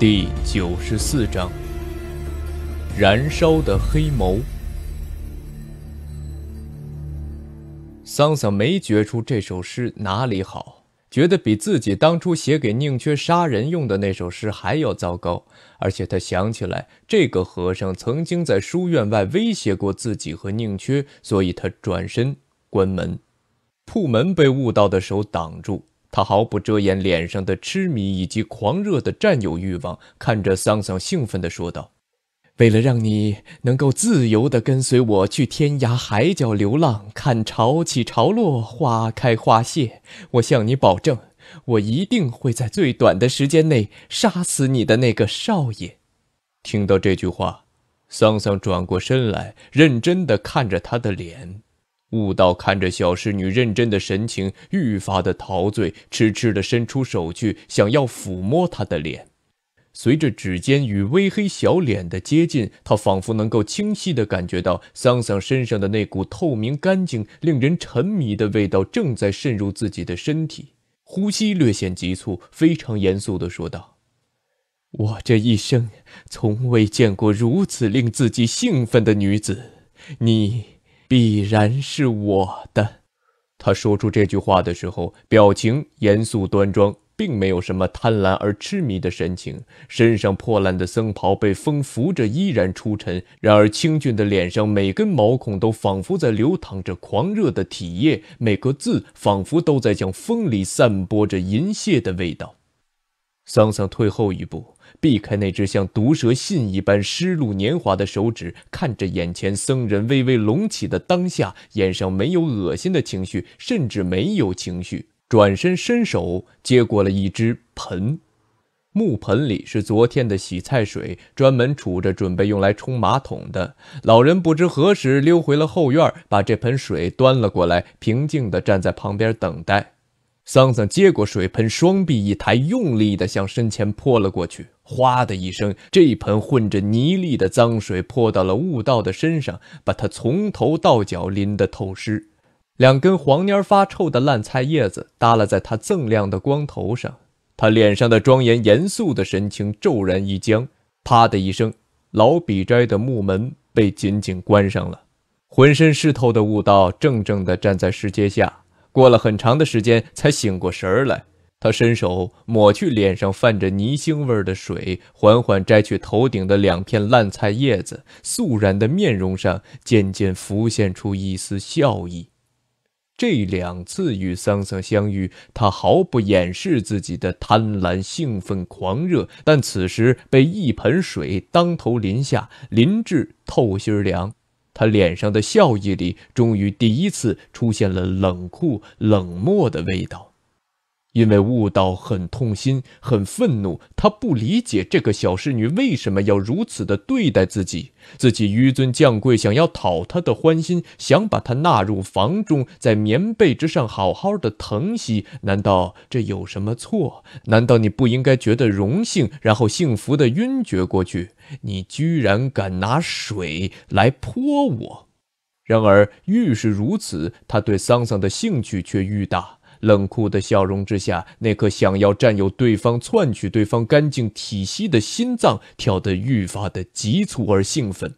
第九十四章：燃烧的黑眸。桑桑没觉出这首诗哪里好，觉得比自己当初写给宁缺杀人用的那首诗还要糟糕。而且他想起来，这个和尚曾经在书院外威胁过自己和宁缺，所以他转身关门，铺门被悟道的手挡住。他毫不遮掩脸上的痴迷以及狂热的占有欲望，看着桑桑兴奋地说道：“为了让你能够自由地跟随我去天涯海角流浪，看潮起潮落，花开花谢，我向你保证，我一定会在最短的时间内杀死你的那个少爷。”听到这句话，桑桑转过身来，认真地看着他的脸。悟道看着小侍女认真的神情，愈发的陶醉，痴痴的伸出手去，想要抚摸她的脸。随着指尖与微黑小脸的接近，他仿佛能够清晰的感觉到桑桑身上的那股透明、干净、令人沉迷的味道正在渗入自己的身体，呼吸略显急促，非常严肃的说道：“我这一生，从未见过如此令自己兴奋的女子，你。”必然是我的。他说出这句话的时候，表情严肃端庄，并没有什么贪婪而痴迷的神情。身上破烂的僧袍被风拂着，依然出尘。然而清俊的脸上，每根毛孔都仿佛在流淌着狂热的体液，每个字仿佛都在向风里散播着淫亵的味道。桑桑退后一步，避开那只像毒蛇信一般湿漉年华的手指，看着眼前僧人微微隆起的当下，眼上没有恶心的情绪，甚至没有情绪，转身伸手接过了一只盆。木盆里是昨天的洗菜水，专门储着准备用来冲马桶的。老人不知何时溜回了后院，把这盆水端了过来，平静地站在旁边等待。桑桑接过水盆，双臂一抬，用力地向身前泼了过去。哗的一声，这盆混着泥粒的脏水泼到了悟道的身上，把他从头到脚淋得透湿。两根黄蔫发臭的烂菜叶子耷拉在他锃亮的光头上，他脸上的庄严严肃的神情骤然一僵。啪的一声，老笔斋的木门被紧紧关上了。浑身湿透的悟道怔怔地站在石阶下。过了很长的时间，才醒过神儿来。他伸手抹去脸上泛着泥腥味儿的水，缓缓摘去头顶的两片烂菜叶子，肃然的面容上渐渐浮现出一丝笑意。这两次与桑桑相遇，他毫不掩饰自己的贪婪、兴奋、狂热，但此时被一盆水当头淋下，淋至透心凉。他脸上的笑意里，终于第一次出现了冷酷、冷漠的味道。因为悟道很痛心，很愤怒，他不理解这个小侍女为什么要如此的对待自己。自己纡尊降贵，想要讨她的欢心，想把她纳入房中，在棉被之上好好的疼惜，难道这有什么错？难道你不应该觉得荣幸，然后幸福的晕厥过去？你居然敢拿水来泼我！然而，愈是如此，他对桑桑的兴趣却愈大。冷酷的笑容之下，那颗想要占有对方、篡取对方干净体息的心脏跳得愈发的急促而兴奋。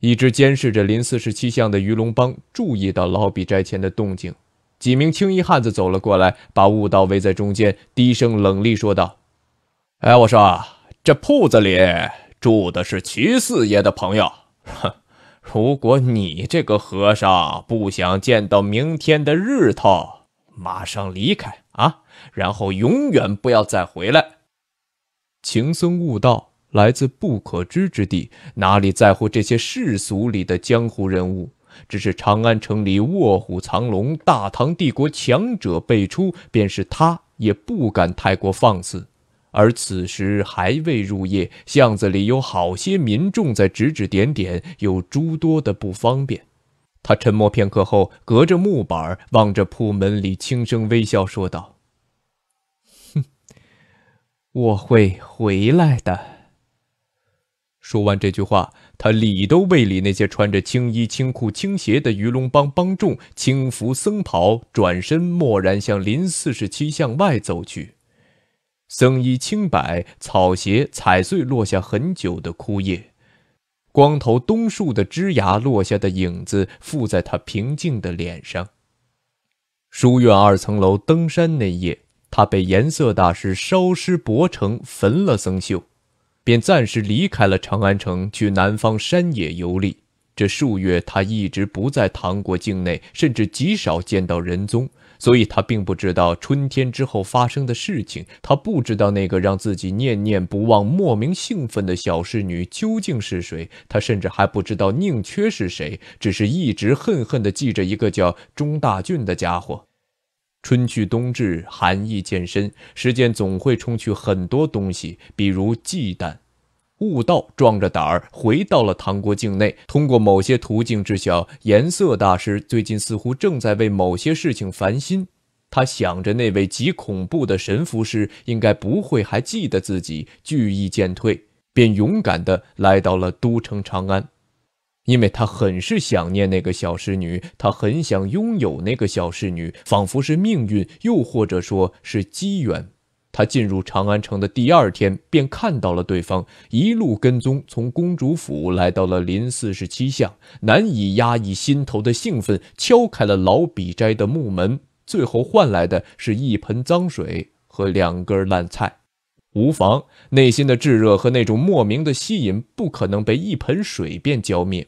一直监视着林四十七巷的鱼龙帮注意到老比斋前的动静，几名青衣汉子走了过来，把悟道围在中间，低声冷厉说道：“哎，我说，这铺子里住的是齐四爷的朋友。哼，如果你这个和尚不想见到明天的日头。”马上离开啊！然后永远不要再回来。情僧悟道来自不可知之地，哪里在乎这些世俗里的江湖人物？只是长安城里卧虎藏龙，大唐帝国强者辈出，便是他也不敢太过放肆。而此时还未入夜，巷子里有好些民众在指指点点，有诸多的不方便。他沉默片刻后，隔着木板望着铺门里，轻声微笑说道：“哼，我会回来的。”说完这句话，他理都未理那些穿着青衣、青裤、青鞋的鱼龙帮帮众，轻拂僧袍，转身默然向临四十七向外走去。僧衣青白，草鞋踩碎落下很久的枯叶。光头东树的枝芽落下的影子附在他平静的脸上。书院二层楼登山那夜，他被颜色大师烧尸薄城焚了僧袖，便暂时离开了长安城，去南方山野游历。这数月，他一直不在唐国境内，甚至极少见到仁宗。所以他并不知道春天之后发生的事情，他不知道那个让自己念念不忘、莫名兴奋的小侍女究竟是谁，他甚至还不知道宁缺是谁，只是一直恨恨地记着一个叫钟大俊的家伙。春去冬至，寒意渐深，时间总会冲去很多东西，比如忌惮。悟道壮着胆儿回到了唐国境内，通过某些途径知晓，颜色大师最近似乎正在为某些事情烦心。他想着那位极恐怖的神符师应该不会还记得自己，聚意渐退，便勇敢地来到了都城长安，因为他很是想念那个小侍女，他很想拥有那个小侍女，仿佛是命运，又或者说是机缘。他进入长安城的第二天，便看到了对方一路跟踪，从公主府来到了临四十七巷，难以压抑心头的兴奋，敲开了老笔斋的木门。最后换来的是一盆脏水和两根烂菜，无妨。内心的炙热和那种莫名的吸引，不可能被一盆水便浇灭。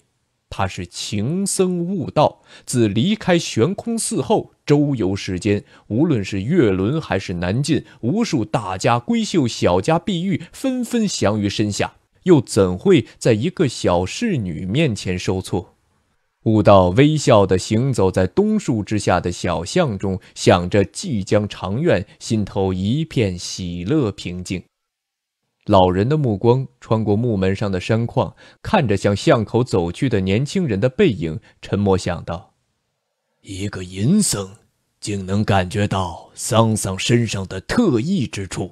他是情僧悟道，自离开悬空寺后。周游世间，无论是月轮还是南晋，无数大家闺秀、小家碧玉纷纷降于身下，又怎会在一个小侍女面前受挫？悟道微笑地行走在东树之下的小巷中，想着即将偿愿，心头一片喜乐平静。老人的目光穿过木门上的山框，看着向巷口走去的年轻人的背影，沉默想到。一个淫僧竟能感觉到桑桑身上的特异之处，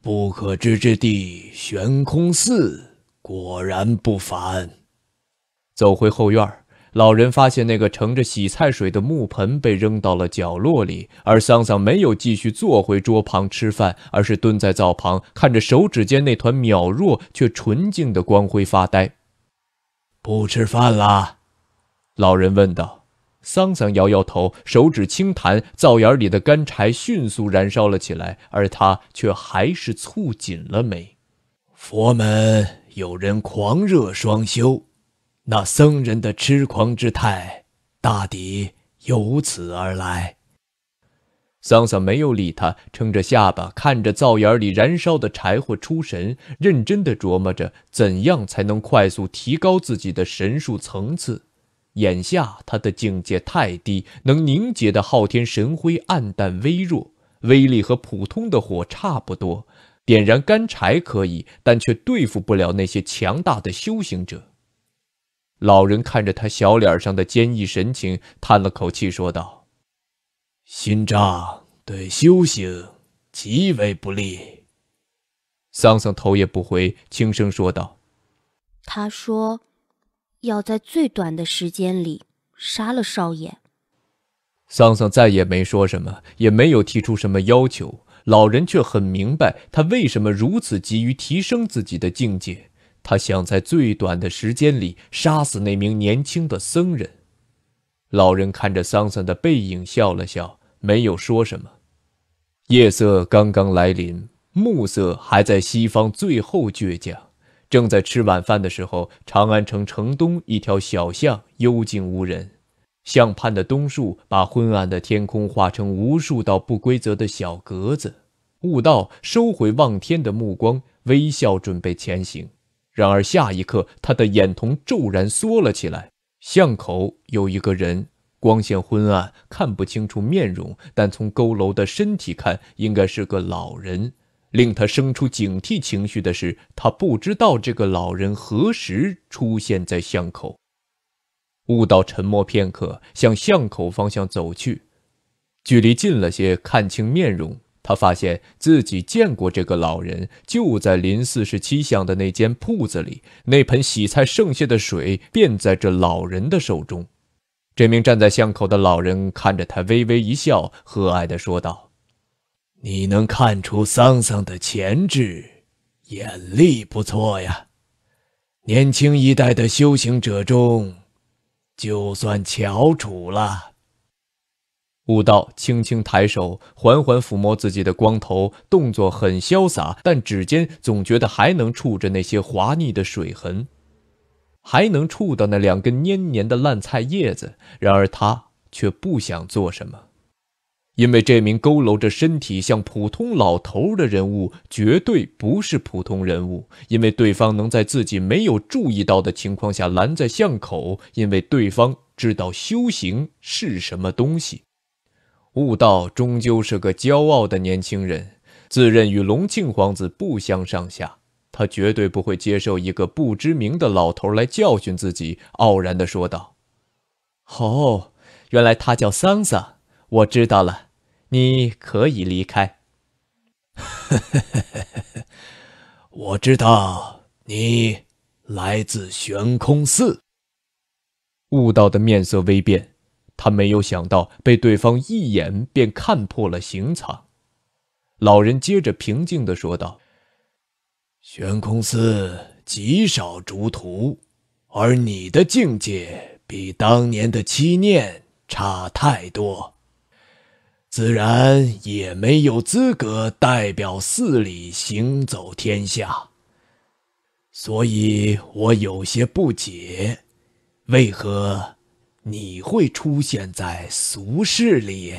不可知之地悬空寺果然不凡。走回后院，老人发现那个盛着洗菜水的木盆被扔到了角落里，而桑桑没有继续坐回桌旁吃饭，而是蹲在灶旁，看着手指间那团渺弱却纯净的光辉发呆。不吃饭啦？老人问道。桑桑摇摇头，手指轻弹，灶眼里的干柴迅速燃烧了起来，而他却还是蹙紧了眉。佛门有人狂热双修，那僧人的痴狂之态，大抵由此而来。桑桑没有理他，撑着下巴看着灶眼里燃烧的柴火出神，认真地琢磨着怎样才能快速提高自己的神术层次。眼下他的境界太低，能凝结的昊天神辉暗淡微弱，威力和普通的火差不多，点燃干柴可以，但却对付不了那些强大的修行者。老人看着他小脸上的坚毅神情，叹了口气，说道：“心脏对修行极为不利。”桑桑头也不回，轻声说道：“他说。”要在最短的时间里杀了少爷。桑桑再也没说什么，也没有提出什么要求。老人却很明白他为什么如此急于提升自己的境界。他想在最短的时间里杀死那名年轻的僧人。老人看着桑桑的背影笑了笑，没有说什么。夜色刚刚来临，暮色还在西方最后倔强。正在吃晚饭的时候，长安城城东一条小巷幽静无人，巷畔的冬树把昏暗的天空画成无数道不规则的小格子。悟道收回望天的目光，微笑准备前行。然而下一刻，他的眼瞳骤然缩了起来。巷口有一个人，光线昏暗，看不清楚面容，但从佝偻的身体看，应该是个老人。令他生出警惕情绪的是，他不知道这个老人何时出现在巷口。悟道沉默片刻，向巷口方向走去。距离近了些，看清面容，他发现自己见过这个老人，就在临四十七巷的那间铺子里。那盆洗菜剩下的水，便在这老人的手中。这名站在巷口的老人看着他，微微一笑，和蔼的说道。你能看出桑桑的潜质，眼力不错呀。年轻一代的修行者中，就算翘楚了。悟道轻轻抬手，缓缓抚摸自己的光头，动作很潇洒，但指尖总觉得还能触着那些滑腻的水痕，还能触到那两根黏黏的烂菜叶子。然而他却不想做什么。因为这名佝偻着身体、像普通老头的人物，绝对不是普通人物。因为对方能在自己没有注意到的情况下拦在巷口，因为对方知道修行是什么东西。悟道终究是个骄傲的年轻人，自认与隆庆皇子不相上下，他绝对不会接受一个不知名的老头来教训自己，傲然地说道：“哦，原来他叫桑桑，我知道了。”你可以离开。我知道你来自悬空寺。悟道的面色微变，他没有想到被对方一眼便看破了行藏。老人接着平静的说道：“悬空寺极少逐徒，而你的境界比当年的七念差太多。”自然也没有资格代表寺里行走天下，所以我有些不解，为何你会出现在俗世里？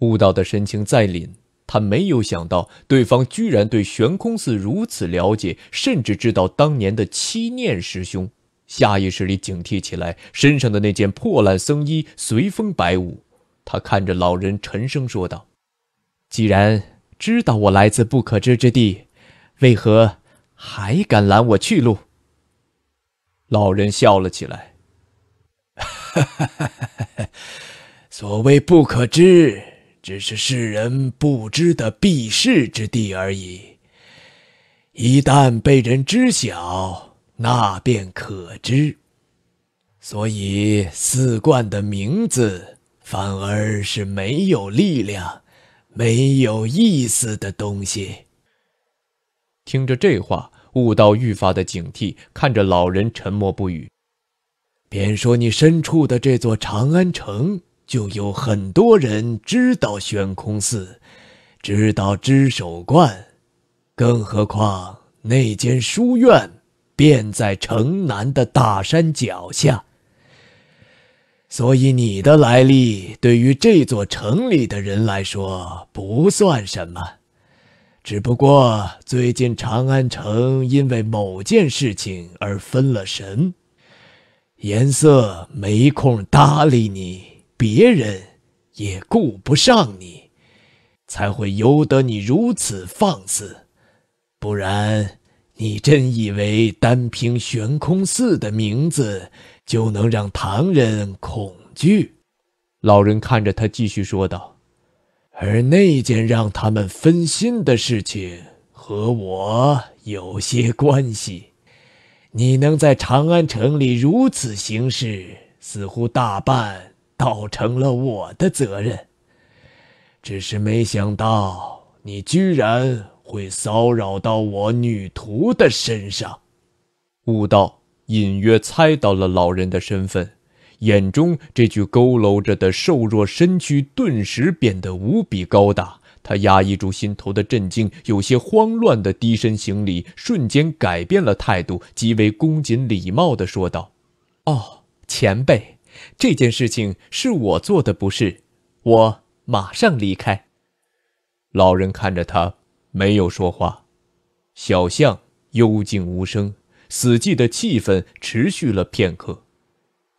悟道的神情再凛，他没有想到对方居然对悬空寺如此了解，甚至知道当年的七念师兄，下意识里警惕起来，身上的那件破烂僧衣随风摆舞。他看着老人，沉声说道：“既然知道我来自不可知之地，为何还敢拦我去路？”老人笑了起来：“哈哈哈哈哈！所谓不可知，只是世人不知的避世之地而已。一旦被人知晓，那便可知。所以四冠的名字。”反而是没有力量、没有意思的东西。听着这话，悟道愈发的警惕，看着老人沉默不语，便说：“你身处的这座长安城，就有很多人知道悬空寺，知道知守观，更何况那间书院便在城南的大山脚下。”所以你的来历对于这座城里的人来说不算什么，只不过最近长安城因为某件事情而分了神，颜色没空搭理你，别人也顾不上你，才会由得你如此放肆，不然。你真以为单凭悬空寺的名字就能让唐人恐惧？老人看着他，继续说道：“而那件让他们分心的事情和我有些关系。你能在长安城里如此行事，似乎大半倒成了我的责任。只是没想到你居然……”会骚扰到我女徒的身上。悟道隐约猜到了老人的身份，眼中这具佝偻着的瘦弱身躯顿时变得无比高大。他压抑住心头的震惊，有些慌乱的低身行礼，瞬间改变了态度，极为恭谨礼貌的说道：“哦，前辈，这件事情是我做的，不是。我马上离开。”老人看着他。没有说话，小巷幽静无声，死寂的气氛持续了片刻。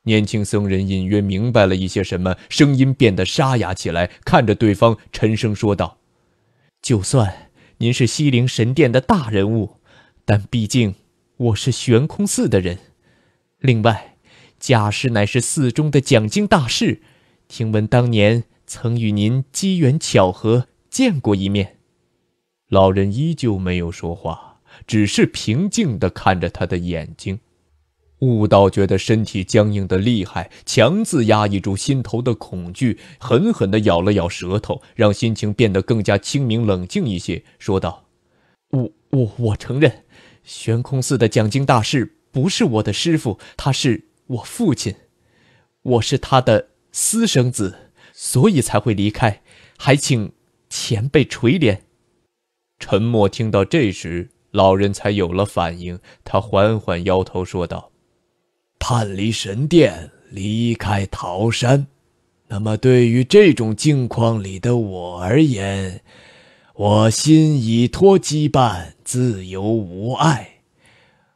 年轻僧人隐约明白了一些什么，声音变得沙哑起来，看着对方，沉声说道：“就算您是西陵神殿的大人物，但毕竟我是悬空寺的人。另外，贾氏乃是寺中的讲经大师，听闻当年曾与您机缘巧合见过一面。”老人依旧没有说话，只是平静地看着他的眼睛。悟道觉得身体僵硬的厉害，强自压抑住心头的恐惧，狠狠地咬了咬舌头，让心情变得更加清明冷静一些，说道：“我、我、我承认，悬空寺的讲经大师不是我的师傅，他是我父亲，我是他的私生子，所以才会离开。还请前辈垂怜。”沉默听到这时，老人才有了反应。他缓缓摇头说道：“叛离神殿，离开桃山，那么对于这种境况里的我而言，我心已脱羁绊，自由无碍。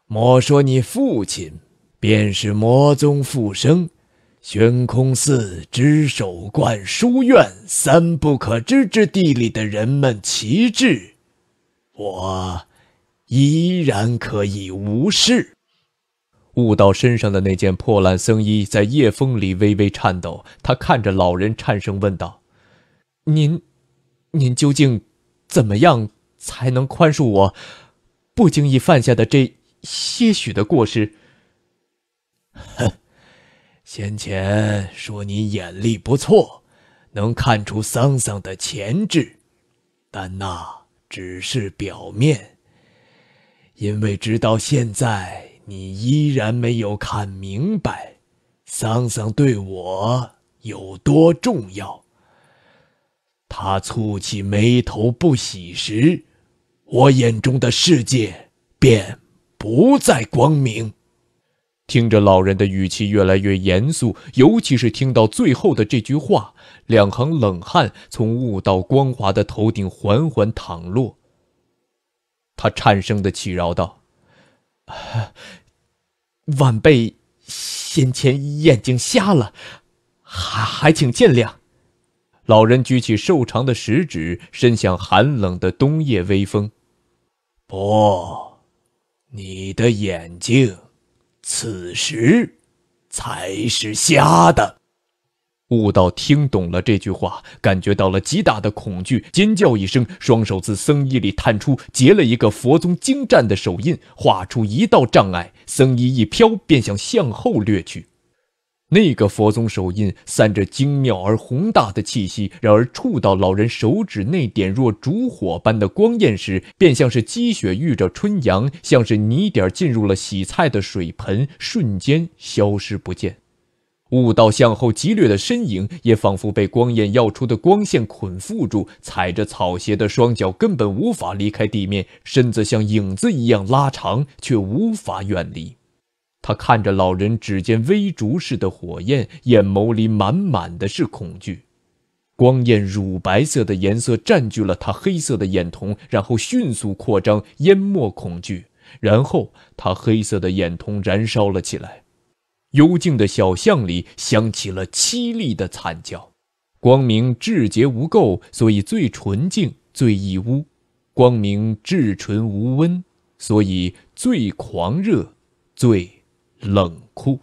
莫说你父亲，便是魔宗复生，悬空寺之守观书院三不可知之地里的人们，旗帜，我依然可以无视悟道身上的那件破烂僧衣，在夜风里微微颤抖。他看着老人，颤声问道：“您，您究竟怎么样才能宽恕我，不经意犯下的这些许的过失？”哼，先前说你眼力不错，能看出桑桑的潜质，但那……只是表面，因为直到现在，你依然没有看明白，桑桑对我有多重要。他蹙起眉头不喜时，我眼中的世界便不再光明。听着老人的语气越来越严肃，尤其是听到最后的这句话，两行冷汗从悟道光华的头顶缓缓淌落。他颤声的祈饶道：“晚辈先前眼睛瞎了，还还请见谅。”老人举起瘦长的食指，伸向寒冷的冬夜微风：“不，你的眼睛。”此时，才是瞎的。悟道听懂了这句话，感觉到了极大的恐惧，尖叫一声，双手自僧衣里探出，结了一个佛宗精湛的手印，画出一道障碍。僧衣一飘，便想向后掠去。那个佛宗手印散着精妙而宏大的气息，然而触到老人手指那点若烛火般的光焰时，便像是积雪遇着春阳，像是泥点进入了洗菜的水盆，瞬间消失不见。悟道向后急掠的身影，也仿佛被光焰耀出的光线捆缚住，踩着草鞋的双脚根本无法离开地面，身子像影子一样拉长，却无法远离。他看着老人指尖微烛似的火焰，眼眸里满满的是恐惧。光焰乳白色的颜色占据了他黑色的眼瞳，然后迅速扩张，淹没恐惧。然后他黑色的眼瞳燃烧了起来。幽静的小巷里响起了凄厉的惨叫。光明至洁无垢，所以最纯净，最易污。光明至纯无温，所以最狂热，最。冷酷。